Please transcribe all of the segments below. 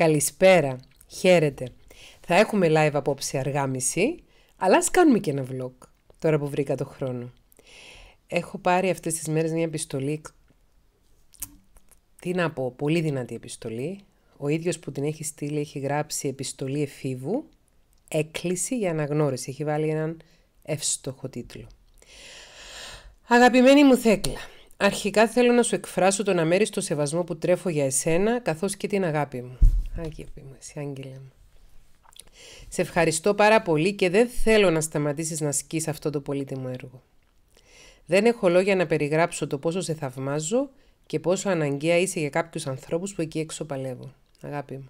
Καλησπέρα, χαίρετε. Θα έχουμε live απόψε αργά μισή, αλλά ας κάνουμε και ένα vlog, τώρα που βρήκα το χρόνο. Έχω πάρει αυτές τις μέρες μια επιστολή, τι να πω, πολύ δυνατή επιστολή. Ο ίδιος που την έχει στείλει έχει γράψει επιστολή εφήβου, έκκληση για αναγνώριση. Έχει βάλει έναν εύστοχο τίτλο. Αγαπημένη μου Θέκλα, αρχικά θέλω να σου εκφράσω τον αμέριστο σεβασμό που τρέφω για εσένα, καθώς και την αγάπη μου. Άγιε μας, Σε ευχαριστώ πάρα πολύ και δεν θέλω να σταματήσεις να σκείς αυτό το πολύτιμο έργο. Δεν έχω λόγια να περιγράψω το πόσο σε θαυμάζω και πόσο αναγκαία είσαι για κάποιους ανθρώπους που εκεί έξω παλεύουν. Αγάπη μου.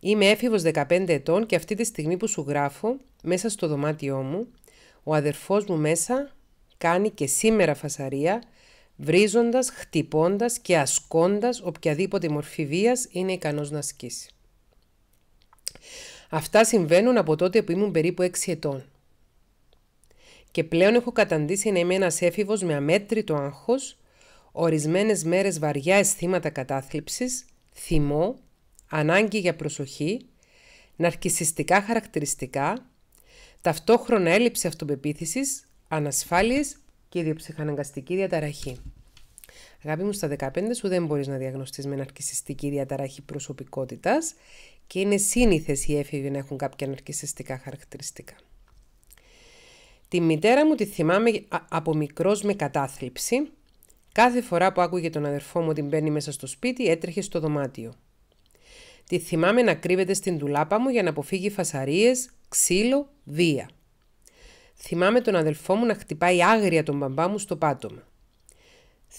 Είμαι έφηβος 15 ετών και αυτή τη στιγμή που σου γράφω, μέσα στο δωμάτιό μου, ο αδερφός μου μέσα κάνει και σήμερα φασαρία βρίζοντας, χτυπώντας και ασκώντας οποιαδήποτε μορφή βίας είναι ικανός να ασκήσει. Αυτά συμβαίνουν από τότε που ήμουν περίπου 6 ετών. Και πλέον έχω καταντήσει να είμαι ένας έφηβος με αμέτρητο άγχος, ορισμένες μέρες βαριά αισθήματα κατάθλιψης, θυμό, ανάγκη για προσοχή, ναρκισιστικά χαρακτηριστικά, ταυτόχρονα έλλειψη αυτοπεποίθησης, ανασφάλειες και ιδιοψυχαναγκαστική διαταραχή. Αγάπη μου, στα 15 σου δεν μπορείς να διαγνωστείς με ναρκιστική διαταραχή προσωπικότητας και είναι σύνηθες οι έφηβοι να έχουν κάποια ναρκιστικά χαρακτηριστικά. Τη μητέρα μου τη θυμάμαι από μικρός με κατάθλιψη. Κάθε φορά που άκουγε τον αδερφό μου ότι μπαίνει μέσα στο σπίτι έτρεχε στο δωμάτιο. Τη θυμάμαι να κρύβεται στην τουλάπα μου για να αποφύγει φασαρίες, ξύλο, βία. Θυμάμαι τον αδελφό μου να χτυπάει άγρια τον μπαμπά μου στο πάτωμα.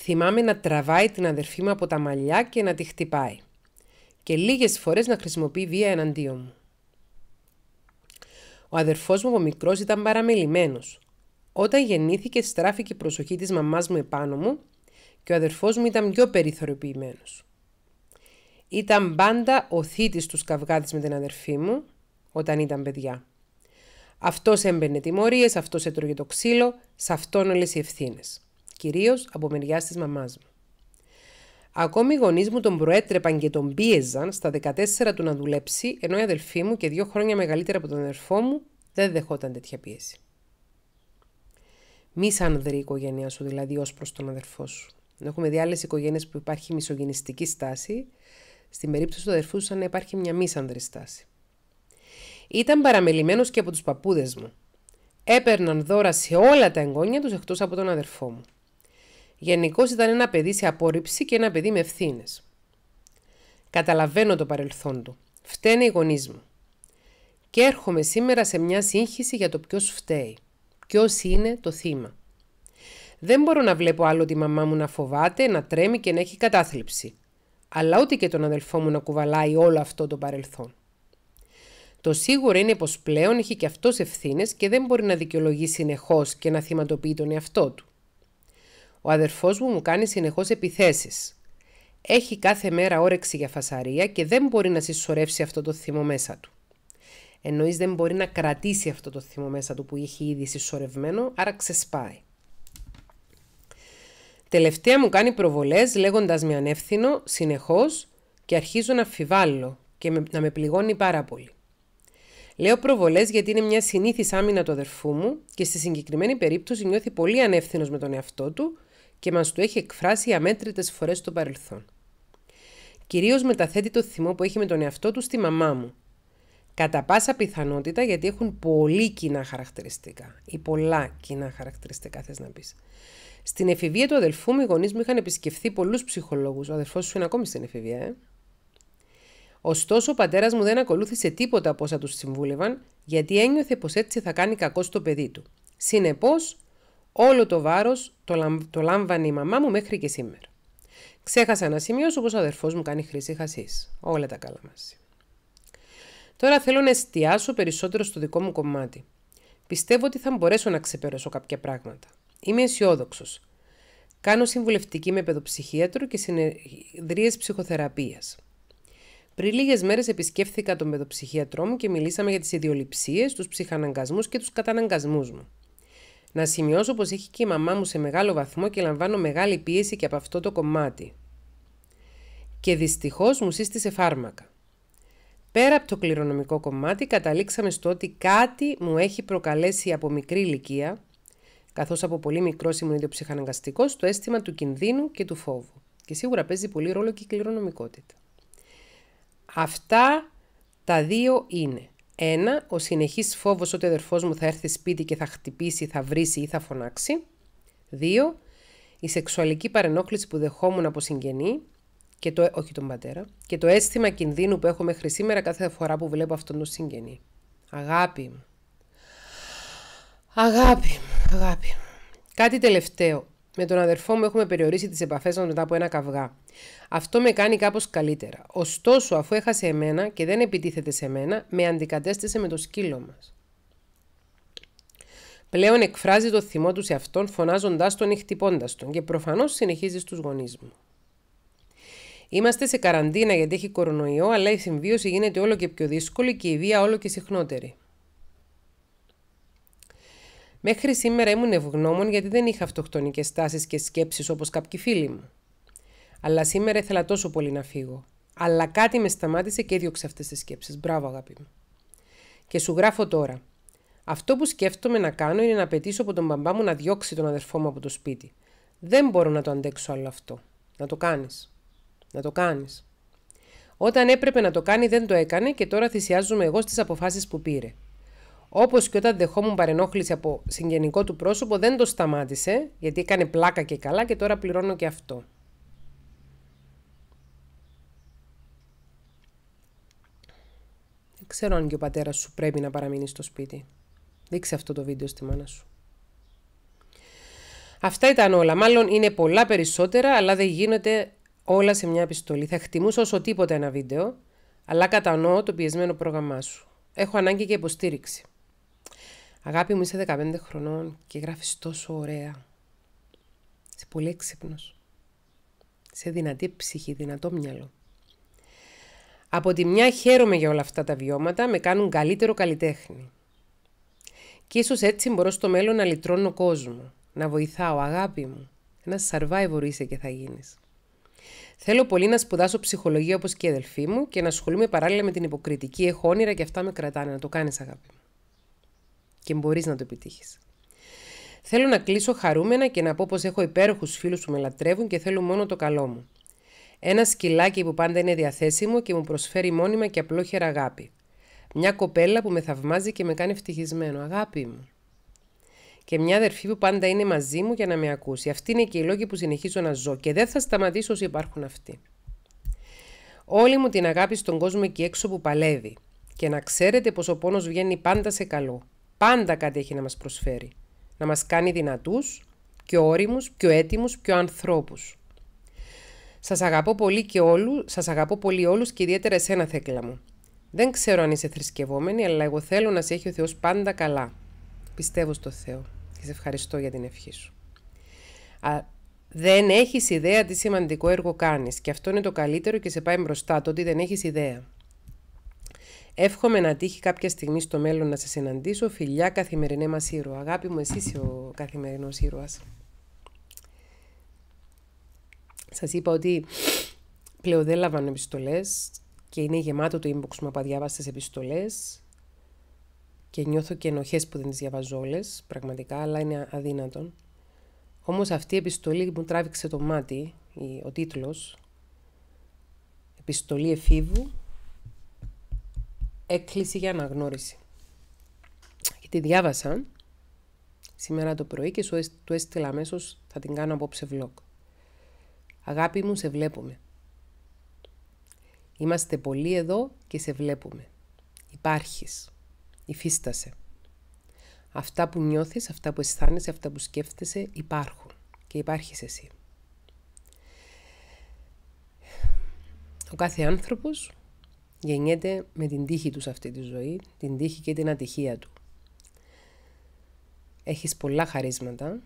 Θυμάμαι να τραβάει την αδερφή μου από τα μαλλιά και να τη χτυπάει. Και λίγες φορές να χρησιμοποιεί βία εναντίον μου. Ο αδερφός μου από μικρός ήταν παραμελημένος. Όταν γεννήθηκε στράφηκε η προσοχή της μαμάς μου επάνω μου και ο αδερφός μου ήταν πιο περιθωριοποιημένος. Ήταν πάντα ο θήτης τους καυγάδες με την αδερφή μου όταν ήταν παιδιά. Αυτός έμπαινε τιμωρίες, αυτός έτρωγε το ξύλο, σε αυτόν όλες οι ευθύνες κυρίως από μεριά της μαμάς μου. Ακόμη οι γονείς μου τον προέτρεπαν και τον πίεζαν στα 14 του να δουλέψει, ενώ η αδελφή μου και δύο χρόνια μεγαλύτερα από τον αδερφό μου δεν δεχόταν τέτοια πίεση. Μη σαν η οικογένειά σου, δηλαδή ως προς τον αδερφό σου. Έχουμε δει άλλες οικογένειες που υπάρχει μισογενιστική στάση. Στην περίπτωση του αδερφού σαν να υπάρχει μια μη σαν στάση. Ήταν παραμελημένος και από τους παππούδες μου. Έπαιρναν δώρα σε όλα τα εγγόνια τους εκτός από τον αδερφό μου. Γενικώς ήταν ένα παιδί σε απόρριψη και ένα παιδί με ευθύνες. Καταλαβαίνω το παρελθόν του. Φταίνε οι γονείς μου. Και έρχομαι σήμερα σε μια σύγχυση για το ποιος φταίει. Ποιος είναι το θύμα. Δεν μπορώ να βλέπω άλλο τη μαμά μου να φοβάται, να τρέμει και να έχει κατάθλιψη. Αλλά ούτε και τον αδελφό μου να κουβαλάει όλο αυτό το παρελθόν. Το σίγουρο είναι πως πλέον έχει και αυτός ευθύνες και δεν μπορεί να δικαιολογεί συνεχώς και να θυματοποιεί τον εαυτό του. Ο αδερφός μου μου κάνει συνεχώς επιθέσεις. Έχει κάθε μέρα όρεξη για φασαρία και δεν μπορεί να συσσωρεύσει αυτό το θυμό μέσα του. Εννοείς δεν μπορεί να κρατήσει αυτό το θυμό μέσα του που έχει ήδη συσσωρευμένο, άρα ξεσπάει. Τελευταία μου κάνει προβολές λέγοντας με ανεύθυνο συνεχώς και αρχίζω να αμφιβάλλω και να με πληγώνει πάρα πολύ. Λέω προβολές γιατί είναι μια συνήθις άμυνα του αδερφού μου και στη συγκεκριμένη περίπτωση νιώθει πολύ ανεύθυνος με τον εαυτό του και μας το έχει εκφράσει αμέτρητες φορές στο παρελθόν. Κυρίως μεταθέτει το θυμό που έχει με τον εαυτό του στη μαμά μου. Κατά πάσα πιθανότητα γιατί έχουν πολύ κοινά χαρακτηριστικά ή πολλά κοινά χαρακτηριστικά θες να πεις. Στην εφηβεία του αδελφού μου οι γονείς μου είχαν επισκεφθεί πολλούς ψυχολόγους. Ο αδελφός σου είναι ακόμη στην εφηβεία, ε? Ωστόσο, ο πατέρας μου δεν ακολούθησε τίποτα από όσα τους συμβούλευαν, γιατί ένιωθε πως έτσι θα κάνει κακό στο παιδί του. Συνεπώς, Όλο το βάρος το, λαμ, το λάμβανε η μαμά μου μέχρι και σήμερα. Ξέχασα να σημειώσω πως ο αδερφός μου κάνει χρήση χασής. Όλα τα καλά μας. Τώρα θέλω να εστιάσω περισσότερο στο δικό μου κομμάτι. Πιστεύω ότι θα μπορέσω να ξεπεράσω κάποια πράγματα. Είμαι αισιόδοξος. Κάνω συμβουλευτική με παιδοψυχίατρο και συνεδρίες ψυχοθεραπείας. Πριν λίγες μέρες επισκέφθηκα τον παιδοψυχίατρό μου και μιλήσαμε για τις ιδιοληψίες, τους ψυχαναγκασμούς και τους καταναγκασμούς μου. Να σημειώσω πως έχει και η μαμά μου σε μεγάλο βαθμό και λαμβάνω μεγάλη πίεση και από αυτό το κομμάτι. Και δυστυχώς μου σύστησε φάρμακα. Πέρα από το κληρονομικό κομμάτι καταλήξαμε στο ότι κάτι μου έχει προκαλέσει από μικρή ηλικία, καθώς από πολύ μικρός ήμουν ψυχαναγκαστικός, το αίσθημα του κινδύνου και του φόβου. Και σίγουρα παίζει πολύ ρόλο και η κληρονομικότητα. Αυτά τα δύο είναι ένα, Ο συνεχής φόβος ότι ο αδερφός μου θα έρθει σπίτι και θα χτυπήσει, θα βρήσει ή θα φωνάξει. 2. Η σεξουαλική παρενόχληση που δεχόμουν από συγγενή και το, όχι τον πατέρα, και το αίσθημα κινδύνου που έχω μέχρι σήμερα κάθε φορά που βλέπω αυτόν τον συγγενή. Αγάπη Αγάπη αγάπη Κάτι τελευταίο. Με τον αδερφό μου έχουμε περιορίσει τις επαφές μας μετά από ένα καυγά. Αυτό με κάνει κάπως καλύτερα. Ωστόσο, αφού έχασε εμένα και δεν επιτίθεται σε μένα, με αντικατέστησε με το σκύλο μας. Πλέον εκφράζει το θυμό του σε αυτόν, φωνάζοντάς τον ή χτυπώντας τον, και προφανώς συνεχίζει στους γονείς μου. Είμαστε σε καραντίνα γιατί έχει κορονοϊό, αλλά η συμβίωση γίνεται όλο και πιο δύσκολη και η βία όλο και συχνότερη. Μέχρι σήμερα ήμουν ευγνώμων γιατί δεν είχα αυτοκτονικές τάσει και σκέψεις όπως κάποιοι φίλοι μου. Αλλά σήμερα ήθελα τόσο πολύ να φύγω. Αλλά κάτι με σταμάτησε και έδιωξε αυτές τις σκέψεις. Μπράβο, αγάπη μου. Και σου γράφω τώρα. Αυτό που σκέφτομαι να κάνω είναι να πετήσω από τον μπαμπά μου να διώξει τον αδερφό μου από το σπίτι. Δεν μπορώ να το αντέξω άλλο αυτό. Να το κάνεις. Να το κάνεις. Όταν έπρεπε να το κάνει, δεν το έκανε και τώρα θυσιάζομαι εγώ στις αποφάσεις που πήρε. Όπως και όταν δεχόμουν παρενόχληση από συγγενικό του πρόσωπο, δεν το σταμάτησε, γιατί έκανε πλάκα και καλά και τώρα πληρώνω και αυτό. Δεν ξέρω αν και ο πατέρας σου πρέπει να παραμείνει στο σπίτι. Δείξε αυτό το βίντεο στη μάνα σου. Αυτά ήταν όλα. Μάλλον είναι πολλά περισσότερα, αλλά δεν γίνονται όλα σε μια επιστολή. Θα χτιμούσα όσο τίποτα ένα βίντεο, αλλά κατανοώ το πιεσμένο πρόγραμμά σου. Έχω ανάγκη και υποστήριξη. Αγάπη μου, είσαι 15 χρονών και γράφεις τόσο ωραία. Είσαι πολύ έξυπνος. Είσαι δυνατή ψυχή, δυνατό μυαλό. Από τη μια χαίρομαι για όλα αυτά τα βιώματα, με κάνουν καλύτερο καλλιτέχνη. Και ίσως έτσι μπορώ στο μέλλον να λυτρώνω κόσμο, να βοηθάω, αγάπη μου. Ένα survivor είσαι και θα γίνεις. Θέλω πολύ να σπουδάσω ψυχολογία όπως και η αδελφή μου και να ασχολούμαι παράλληλα με την υποκριτική. Έχω όνειρα και αυτά με κρατάνε. Να το κάνεις αγάπη μου και μπορείς να το επιτύχεις. Θέλω να κλείσω χαρούμενα και να πω πως έχω υπέροχους φίλους που με λατρεύουν και θέλω μόνο το καλό μου. Ένα σκυλάκι που πάντα είναι διαθέσιμο και μου προσφέρει μόνιμα και απλόχερα αγάπη. Μια κοπέλα που με θαυμάζει και με κάνει ευτυχισμένο. Αγάπη μου. Και μια αδερφή που πάντα είναι μαζί μου για να με ακούσει. Αυτή είναι και η λόγοι που συνεχίζω να ζω και δεν θα σταματήσω όσοι υπάρχουν αυτοί. Όλη μου την αγάπη στον κόσμο εκεί έξω που παλεύει. Και να ξέρετε πως ο πόνος βγαίνει πάντα σε καλό πάντα κάτι έχει να μας προσφέρει. Να μας κάνει δυνατούς, πιο όριμους, πιο έτοιμους, πιο ανθρώπους. Σας αγαπώ πολύ και όλου, σας αγαπώ πολύ όλους και ιδιαίτερα εσένα Θέκλα μου. Δεν ξέρω αν είσαι θρησκευόμενη, αλλά εγώ θέλω να σε έχει ο Θεός πάντα καλά. Πιστεύω στο Θεό και σε ευχαριστώ για την ευχή σου. Α, δεν έχεις ιδέα τι σημαντικό έργο κάνεις και αυτό είναι το καλύτερο και σε πάει μπροστά το ότι δεν έχεις ιδέα. Εύχομαι να τύχει κάποια στιγμή στο μέλλον να σε συναντήσω. Φιλιά, καθημερινέ μας ήρωα. Αγάπη μου, εσύ είσαι ο καθημερινός ήρωας. Σας είπα ότι πλέον δεν λαμβάνω επιστολές και είναι γεμάτο το inbox μου από αδιάβαστες επιστολές. Και νιώθω και ενοχές που δεν τις διαβάζω όλες, πραγματικά, αλλά είναι αδύνατον. Όμως αυτή η επιστολή μου τράβηξε το μάτι, ο τίτλος. Επιστολή εφήβου έκκληση για αναγνώριση. Και τη διάβασα σήμερα το πρωί και σου του έστειλα αμέσως θα την κάνω απόψε vlog. Αγάπη μου, σε βλέπουμε. Είμαστε πολλοί εδώ και σε βλέπουμε. Υπάρχεις. Υφίστασε. Αυτά που νιώθεις, αυτά που αισθάνεσαι, αυτά που σκέφτεσαι υπάρχουν και υπάρχεις εσύ. Ο κάθε άνθρωπος γεννιέται με την τύχη τους σε αυτή τη ζωή, την τύχη και την ατυχία του. Έχεις πολλά χαρίσματα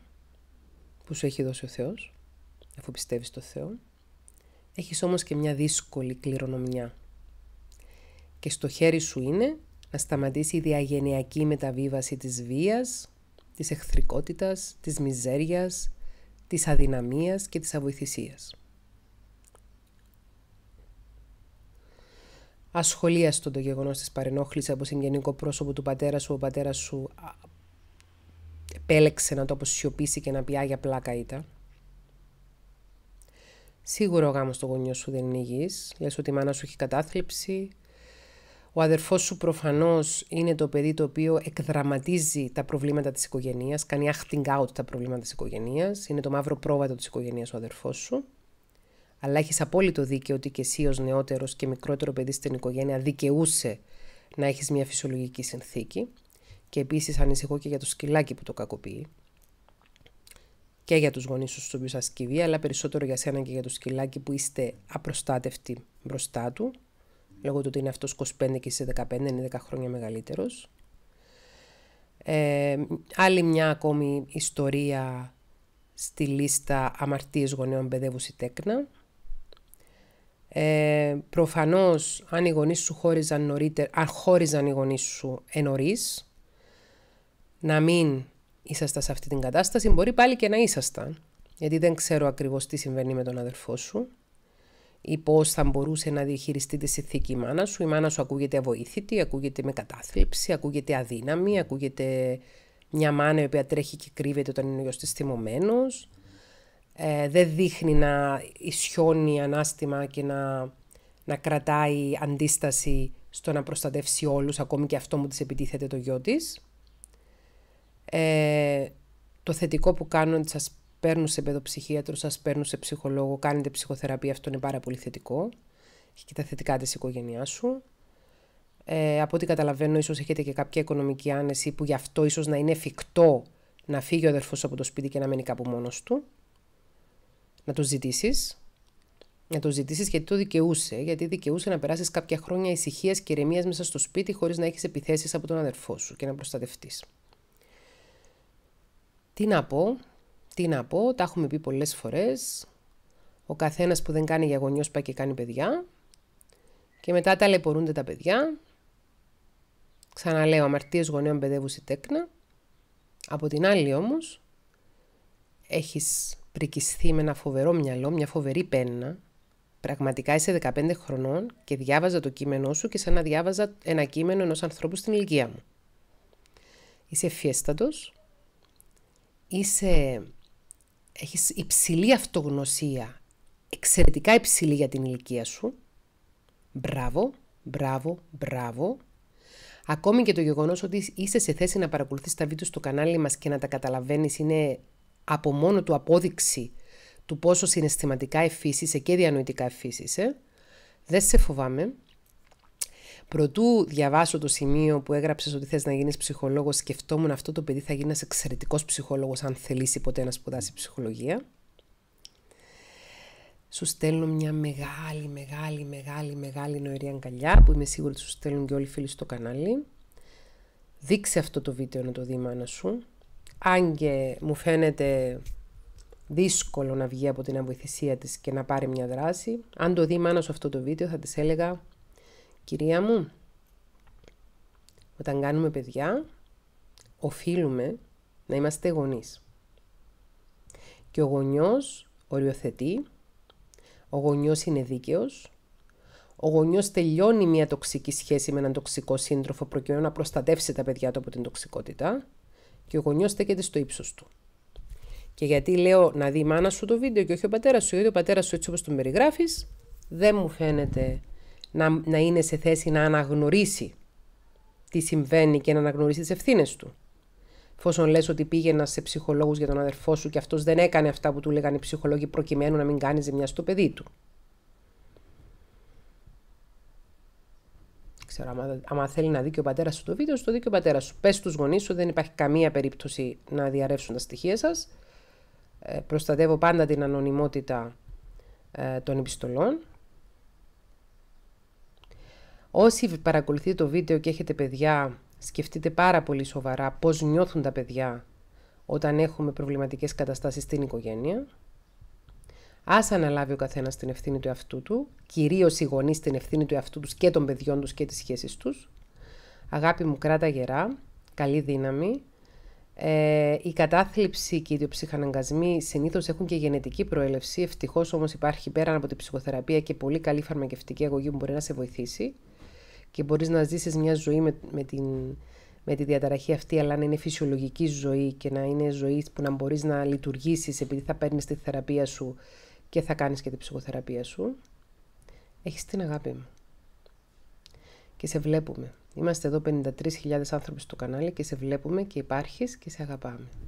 που σου έχει δώσει ο Θεός, αφού πιστεύεις στο Θεό. Έχεις όμως και μια δύσκολη κληρονομιά. Και στο χέρι σου είναι να σταματήσει η διαγενειακή μεταβίβαση της βίας, της εχθρικότητας, της μιζέριας, της αδυναμίας και της αβοηθησίας. ασχολίαστο το γεγονός της παρενόχλησης από συγγενικό πρόσωπο του πατέρα σου. Ο πατέρας σου επέλεξε να το αποσιωπήσει και να πει Άγια πλάκα ήταν. Σίγουρα ο γάμος του γονιού σου δεν είναι υγιής. Λες ότι η μάνα σου έχει κατάθλιψη. Ο αδερφός σου προφανώς είναι το παιδί το οποίο εκδραματίζει τα προβλήματα της οικογένειας, κάνει acting out τα προβλήματα της οικογένειας. είναι το μαύρο πρόβατο της οικογένειας ο αδερφός σου. Αλλά έχεις απόλυτο δίκαιο ότι και εσύ ως νεότερος και μικρότερο παιδί στην οικογένεια δικαιούσε να έχεις μια φυσιολογική συνθήκη. Και επίσης ανησυχώ και για το σκυλάκι που το κακοποιεί. Και για τους γονείς σου, του οποίου ασκεί αλλά περισσότερο για σένα και για το σκυλάκι που είστε απροστάτευτοι μπροστά του. Λόγω του ότι είναι αυτός 25 και είσαι 15, είναι 10 χρόνια μεγαλύτερος. Ε, άλλη μια ακόμη ιστορία στη λίστα αμαρτίες γονέων παιδεύουση τέκνα. Ε, Προφανώς, αν οι γονείς σου χώριζαν νωρίτερα, αν χώριζαν οι γονείς σου ενωρίς, να μην ήσασταν σε αυτή την κατάσταση, μπορεί πάλι και να ήσασταν. Γιατί δεν ξέρω ακριβώς τι συμβαίνει με τον αδερφό σου ή πώς θα μπορούσε να διαχειριστεί τη συνθήκη η μάνα σου. Η μάνα σου ακούγεται αβοήθητη, ακούγεται με κατάθλιψη, ακούγεται αδύναμη, ακούγεται μια μάνα η οποία τρέχει και κρύβεται όταν είναι ο γιος της θυμωμένος ε, δεν δείχνει να ισιώνει ανάστημα και να, να κρατάει αντίσταση στο να προστατεύσει όλους, ακόμη και αυτό που της επιτίθεται το γιο της. Ε, το θετικό που κάνουν ότι σας παίρνουν σε παιδοψυχίατρο, σας παίρνουν σε ψυχολόγο, κάνετε ψυχοθεραπεία, αυτό είναι πάρα πολύ θετικό. Έχει και τα θετικά της οικογένειά σου. Ε, από ό,τι καταλαβαίνω, ίσως έχετε και κάποια οικονομική άνεση που γι' αυτό ίσως να είναι εφικτό να φύγει ο αδερφός από το σπίτι και να μένει κάπου μόνος του να το ζητήσεις. Να το ζητήσεις γιατί το δικαιούσε. Γιατί δικαιούσε να περάσεις κάποια χρόνια ησυχίας και ηρεμίας μέσα στο σπίτι χωρίς να έχεις επιθέσεις από τον αδερφό σου και να προστατευτείς. Τι να πω, τι να πω, τα έχουμε πει πολλές φορές. Ο καθένας που δεν κάνει για γονιός πάει και κάνει παιδιά. Και μετά ταλαιπωρούνται τα παιδιά. Ξαναλέω, αμαρτίες γονέων σε τέκνα. Από την άλλη όμως, έχεις πρικιστεί με ένα φοβερό μυαλό, μια φοβερή πένα. Πραγματικά είσαι 15 χρονών και διάβαζα το κείμενό σου και σαν να διάβαζα ένα κείμενο ενός ανθρώπου στην ηλικία μου. Είσαι φιέστατος, είσαι... έχεις υψηλή αυτογνωσία, εξαιρετικά υψηλή για την ηλικία σου. Μπράβο, μπράβο, μπράβο. Ακόμη και το γεγονός ότι είσαι σε θέση να παρακολουθείς τα βίντεο στο κανάλι μας και να τα καταλαβαίνεις είναι από μόνο του απόδειξη του πόσο συναισθηματικά εφήσισε και διανοητικά εφήσισε, δεν σε φοβάμαι. Προτού διαβάσω το σημείο που έγραψες ότι θες να γίνεις ψυχολόγος, σκεφτόμουν αυτό το παιδί θα γίνει ένας εξαιρετικός ψυχολόγος αν θελήσει ποτέ να σπουδάσει ψυχολογία. Σου στέλνω μια μεγάλη, μεγάλη, μεγάλη, μεγάλη νοηρή αγκαλιά που είμαι σίγουρη ότι σου στέλνουν και όλοι οι φίλοι στο κανάλι. Δείξε αυτό το βίντεο να το δει μάνα σου αν και μου φαίνεται δύσκολο να βγει από την αβοηθησία της και να πάρει μια δράση, αν το δει η μάνα αυτό το βίντεο θα της έλεγα «Κυρία μου, όταν κάνουμε παιδιά, οφείλουμε να είμαστε γονείς. Και ο γονιός οριοθετεί, ο γονιός είναι δίκαιος, ο γονιός τελειώνει μια τοξική σχέση με έναν τοξικό σύντροφο προκειμένου να προστατεύσει τα παιδιά του από την τοξικότητα και ο γονιός στέκεται στο ύψος του. Και γιατί λέω να δει η μάνα σου το βίντεο και όχι ο πατέρας σου, γιατί ο πατέρας σου έτσι όπως τον περιγράφεις, δεν μου φαίνεται να, να είναι σε θέση να αναγνωρίσει τι συμβαίνει και να αναγνωρίσει τις ευθύνες του. Φόσον λες ότι πήγαινα σε ψυχολόγους για τον αδερφό σου και αυτός δεν έκανε αυτά που του λέγανε οι ψυχολόγοι προκειμένου να μην κάνει ζημιά στο παιδί του. ξέρω. Άμα, θέλει να δει και ο πατέρας σου το βίντεο, στο δει και ο πατέρας σου. Πες στου γονείς σου, δεν υπάρχει καμία περίπτωση να διαρρεύσουν τα στοιχεία σας. Ε, προστατεύω πάντα την ανωνυμότητα ε, των επιστολών. Όσοι παρακολουθείτε το βίντεο και έχετε παιδιά, σκεφτείτε πάρα πολύ σοβαρά πώς νιώθουν τα παιδιά όταν έχουμε προβληματικές καταστάσεις στην οικογένεια. Ας αναλάβει ο καθένας την ευθύνη του εαυτού του, κυρίως οι γονείς την ευθύνη του εαυτού τους και των παιδιών τους και τις σχέσεις τους. Αγάπη μου, κράτα γερά, καλή δύναμη. Ε, η κατάθλιψη και οι ιδιοψυχαναγκασμοί συνήθως έχουν και γενετική προέλευση. Ευτυχώς όμως υπάρχει πέραν από την ψυχοθεραπεία και πολύ καλή φαρμακευτική αγωγή που μπορεί να σε βοηθήσει και μπορείς να ζήσεις μια ζωή με, με την με τη διαταραχή αυτή, αλλά να είναι φυσιολογική ζωή και να είναι ζωή που να μπορείς να λειτουργήσεις επειδή θα παίρνεις τη θεραπεία σου και θα κάνεις και την ψυχοθεραπεία σου. Έχεις την αγάπη μου. Και σε βλέπουμε. Είμαστε εδώ 53.000 άνθρωποι στο κανάλι και σε βλέπουμε και υπάρχεις και σε αγαπάμε.